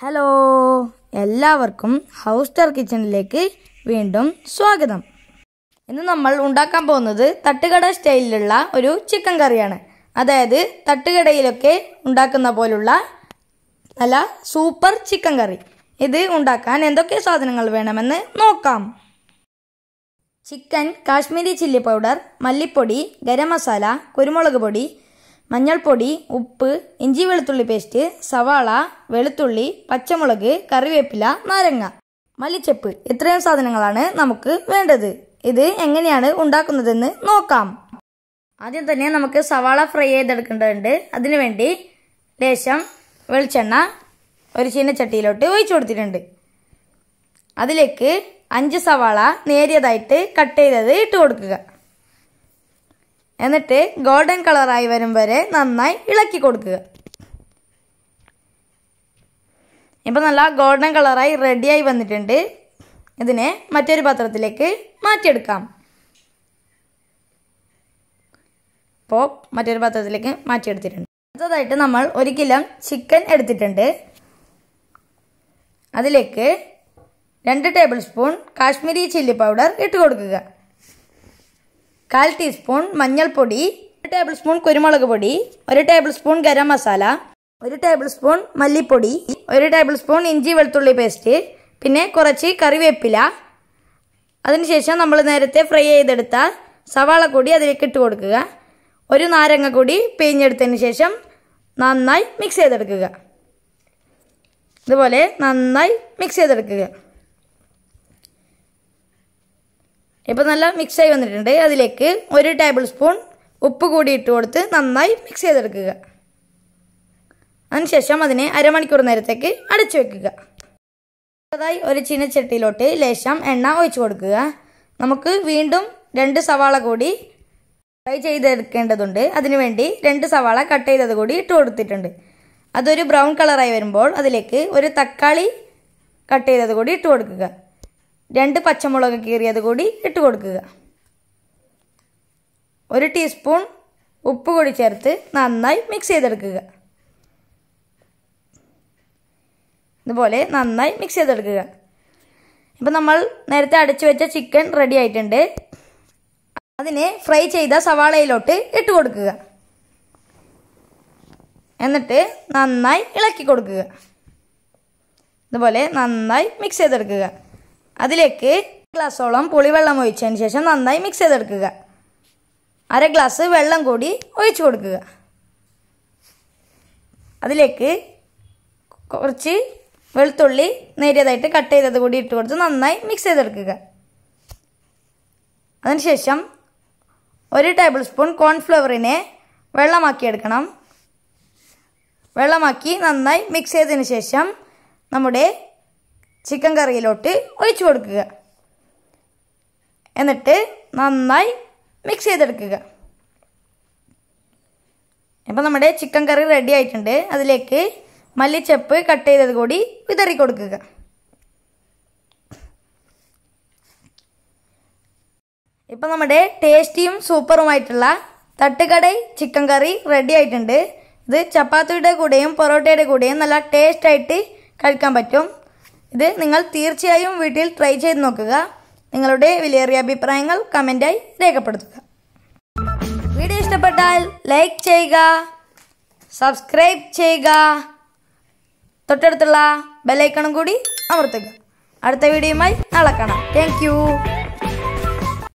hello എല്ലാവർക്കും house star കിച്ചണിലേക്ക് വീണ്ടും സ്വാഗതം ഇന്ന് നമ്മൾ ഉണ്ടാക്കാൻ പോകുന്നത് തട്ടുകട സ്റ്റൈലിലുള്ള ഒരു ചിക്കൻ കറിയാണ് അതായത് തട്ടുകടയിലൊക്കെ ഉണ്ടാക്കുന്ന പോലുള്ള നല്ല സൂപ്പർ ചിക്കൻ കറി ഇത് ഉണ്ടാക്കാൻ എന്തൊക്കെ സാധനങ്ങൾ വേണമെന്ന് നോക്കാം ചിക്കൻ കാശ്മീരി ചില്ലി പൗഡർ മല്ലിപ്പൊടി ഗരം മസാല കുരുമുളക് പൊടി മഞ്ഞൾപ്പൊടി ഉപ്പ് ഇഞ്ചി വെളുത്തുള്ളി പേസ്റ്റ് സവാള വെളുത്തുള്ളി പച്ചമുളക് കറിവേപ്പില നാരങ്ങ മല്ലിച്ചെപ്പ് ഇത്രയും സാധനങ്ങളാണ് നമുക്ക് വേണ്ടത് ഇത് എങ്ങനെയാണ് ഉണ്ടാക്കുന്നതെന്ന് നോക്കാം ആദ്യം തന്നെ നമുക്ക് സവാള ഫ്രൈ ചെയ്തെടുക്കേണ്ടതുണ്ട് അതിനുവേണ്ടി ലേശം വെളിച്ചെണ്ണ ഒരു ചീനച്ചട്ടിയിലോട്ട് ഒഴിച്ചു കൊടുത്തിട്ടുണ്ട് അതിലേക്ക് അഞ്ച് സവാള നേരിയതായിട്ട് കട്ട് ചെയ്തത് ഇട്ട് കൊടുക്കുക എന്നിട്ട് ഗോൾഡൻ കളറായി വരും വരെ നന്നായി ഇളക്കി കൊടുക്കുക ഇപ്പം നല്ല ഗോൾഡൻ കളറായി റെഡിയായി വന്നിട്ടുണ്ട് ഇതിനെ മറ്റൊരു പാത്രത്തിലേക്ക് മാറ്റിയെടുക്കാം ഇപ്പോൾ മറ്റൊരു പാത്രത്തിലേക്ക് മാറ്റിയെടുത്തിട്ടുണ്ട് അടുത്തതായിട്ട് നമ്മൾ ഒരു കിലോ ചിക്കൻ എടുത്തിട്ടുണ്ട് അതിലേക്ക് രണ്ട് tablespoon Kashmiri chilli powder ഇട്ട് കൊടുക്കുക കാൽ ടീസ്പൂൺ മഞ്ഞൾപ്പൊടി ഒരു ടേബിൾ സ്പൂൺ കുരുമുളക് പൊടി ഒരു ടേബിൾ സ്പൂൺ ഗരം മസാല ഒരു ടേബിൾ സ്പൂൺ മല്ലിപ്പൊടി ഒരു ടേബിൾ സ്പൂൺ ഇഞ്ചി വെളുത്തുള്ളി പേസ്റ്റ് പിന്നെ കുറച്ച് കറിവേപ്പില അതിനുശേഷം നമ്മൾ നേരത്തെ ഫ്രൈ ചെയ്തെടുത്ത സവാള കൂടി അതിലേക്ക് ഇട്ട് കൊടുക്കുക ഒരു നാരങ്ങ കൂടി പിഴിഞ്ഞെടുത്തതിന് ശേഷം നന്നായി മിക്സ് ചെയ്തെടുക്കുക ഇതുപോലെ നന്നായി മിക്സ് ചെയ്തെടുക്കുക ഇപ്പോൾ നല്ല മിക്സ് ആയി വന്നിട്ടുണ്ട് അതിലേക്ക് ഒരു ടേബിൾ സ്പൂൺ ഉപ്പ് കൂടി ഇട്ട് കൊടുത്ത് നന്നായി മിക്സ് ചെയ്തെടുക്കുക അതിനുശേഷം അതിനെ അരമണിക്കൂർ നേരത്തേക്ക് അടച്ചു വെക്കുക അടുത്തതായി ഒരു ചീനച്ചട്ടിയിലോട്ട് ലേശം എണ്ണ ഒഴിച്ചു കൊടുക്കുക നമുക്ക് വീണ്ടും രണ്ട് സവാള കൂടി ഫ്രൈ ചെയ്തെടുക്കേണ്ടതുണ്ട് അതിനുവേണ്ടി രണ്ട് സവാള കട്ട് ചെയ്തത് കൂടി ഇട്ട് കൊടുത്തിട്ടുണ്ട് അതൊരു ബ്രൗൺ കളറായി വരുമ്പോൾ അതിലേക്ക് ഒരു തക്കാളി കട്ട് ചെയ്തത് കൂടി ഇട്ട് കൊടുക്കുക രണ്ട് പച്ചമുളക് കീറിയത് കൂടി ഇട്ട് കൊടുക്കുക ഒരു ടീസ്പൂൺ ഉപ്പ് കൂടി ചേർത്ത് നന്നായി മിക്സ് ചെയ്തെടുക്കുക ഇതുപോലെ നന്നായി മിക്സ് ചെയ്തെടുക്കുക ഇപ്പം നമ്മൾ നേരത്തെ അടച്ചു വെച്ച ചിക്കൻ റെഡി ആയിട്ടുണ്ട് അതിനെ ഫ്രൈ ചെയ്ത സവാളയിലോട്ട് ഇട്ട് കൊടുക്കുക എന്നിട്ട് നന്നായി ഇളക്കി കൊടുക്കുക ഇതുപോലെ നന്നായി മിക്സ് ചെയ്തെടുക്കുക അതിലേക്ക് ഗ്ലാസ്സോളം പുളിവെള്ളം ഒഴിച്ചതിന് ശേഷം നന്നായി മിക്സ് ചെയ്തെടുക്കുക അര ഗ്ലാസ് വെള്ളം കൂടി ഒഴിച്ചു കൊടുക്കുക അതിലേക്ക് കുറച്ച് വെളുത്തുള്ളി നേരിയതായിട്ട് കട്ട് ചെയ്തത് കൂടി ഇട്ട് കൊടുത്ത് നന്നായി മിക്സ് ചെയ്തെടുക്കുക അതിനുശേഷം ഒരു ടേബിൾ സ്പൂൺ കോൺഫ്ലവറിനെ വെള്ളമാക്കി എടുക്കണം വെള്ളമാക്കി നന്നായി മിക്സ് ചെയ്തതിന് ശേഷം നമ്മുടെ ചിക്കൻ കറിയിലോട്ട് ഒഴിച്ചു കൊടുക്കുക എന്നിട്ട് നന്നായി മിക്സ് ചെയ്തെടുക്കുക ഇപ്പം നമ്മുടെ ചിക്കൻ കറി റെഡി ആയിട്ടുണ്ട് അതിലേക്ക് മല്ലിച്ചപ്പ് കട്ട് ചെയ്തത് കൂടി വിതറി കൊടുക്കുക ഇപ്പം നമ്മുടെ ടേസ്റ്റിയും സൂപ്പറുമായിട്ടുള്ള തട്ടുകടൈ ചിക്കൻ കറി റെഡി ആയിട്ടുണ്ട് ഇത് ചപ്പാത്തിയുടെ കൂടെയും പൊറോട്ടയുടെ കൂടെയും നല്ല ടേസ്റ്റായിട്ട് കഴിക്കാൻ പറ്റും ഇത് നിങ്ങൾ തീർച്ചയായും വീട്ടിൽ ട്രൈ ചെയ്ത് നോക്കുക നിങ്ങളുടെ വിലയേറിയ അഭിപ്രായങ്ങൾ കമൻ്റായി രേഖപ്പെടുത്തുക വീഡിയോ ഇഷ്ടപ്പെട്ടാൽ ലൈക്ക് ചെയ്യുക സബ്സ്ക്രൈബ് ചെയ്യുക തൊട്ടടുത്തുള്ള ബെല്ലൈക്കണും കൂടി അമർത്തുക അടുത്ത വീഡിയോയുമായി നാളെ കാണാം താങ്ക്